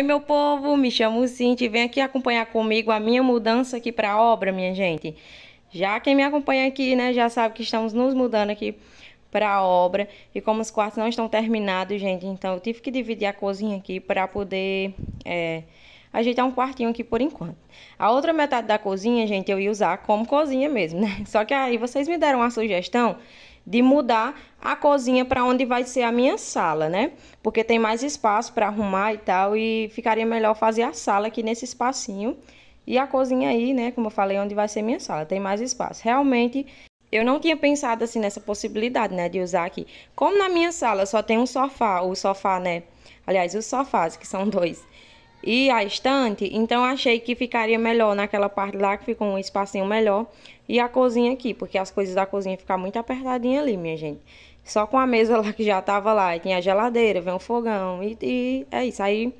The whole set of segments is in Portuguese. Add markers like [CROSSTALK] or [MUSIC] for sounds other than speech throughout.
Oi, meu povo, me chamo Cinti vem aqui acompanhar comigo a minha mudança aqui para a obra, minha gente. Já quem me acompanha aqui, né, já sabe que estamos nos mudando aqui para a obra. E como os quartos não estão terminados, gente, então eu tive que dividir a cozinha aqui para poder é, ajeitar um quartinho aqui por enquanto. A outra metade da cozinha, gente, eu ia usar como cozinha mesmo, né? [LAUGHS] Só que aí vocês me deram a sugestão de mudar a cozinha para onde vai ser a minha sala, né? Porque tem mais espaço para arrumar e tal, e ficaria melhor fazer a sala aqui nesse espacinho. E a cozinha aí, né, como eu falei, onde vai ser minha sala, tem mais espaço. Realmente, eu não tinha pensado assim nessa possibilidade, né, de usar aqui. Como na minha sala só tem um sofá, o sofá, né, aliás, os sofás, que são [LAUGHS] dois, e a estante, então achei que ficaria melhor naquela parte lá que ficou um espacinho melhor e a cozinha aqui, porque as coisas da cozinha ficam muito apertadinha ali, minha gente. Só com a mesa [LAUGHS] lá que já tava lá, e tinha a geladeira, vem um fogão e, e é isso aí.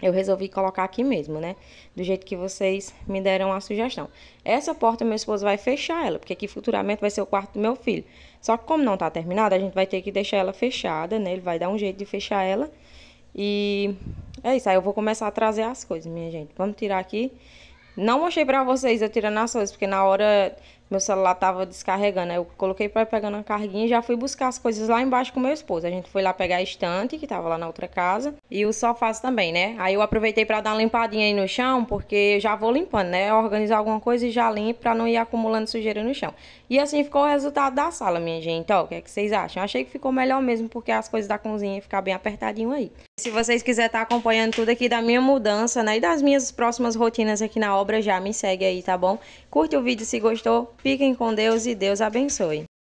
Eu resolvi colocar aqui mesmo, né? Do jeito que vocês me deram a sugestão. Essa porta, meu esposo vai fechar ela, porque aqui futuramente vai ser o quarto do meu filho. Só que como não tá terminada, a gente vai ter que deixar ela fechada, né? Ele vai dar um jeito de fechar ela. E é isso, aí eu vou começar a trazer as coisas, minha gente. Vamos tirar aqui. Não mostrei pra vocês eu tirando as coisas, porque na hora meu celular tava descarregando. Aí eu coloquei para pegar pegando a carguinha e já fui buscar as coisas lá embaixo com meu esposo. A gente foi lá pegar a estante, que tava lá na outra casa, e o sofá também, né? Aí eu aproveitei para dar uma limpadinha aí no chão, porque já vou limpando, né? Organizar alguma coisa e já limpo para não ir acumulando sujeira no chão. E assim ficou o resultado da sala, minha gente. Ó, o que é que vocês acham? Eu achei que ficou melhor mesmo, porque as coisas da cozinha ficar bem apertadinho aí. Se vocês quiserem estar tá acompanhando tudo aqui da minha mudança, né, e das minhas próximas rotinas aqui na obra, já me segue aí, tá bom? Curte o vídeo se gostou, Fiquem com Deus e Deus abençoe.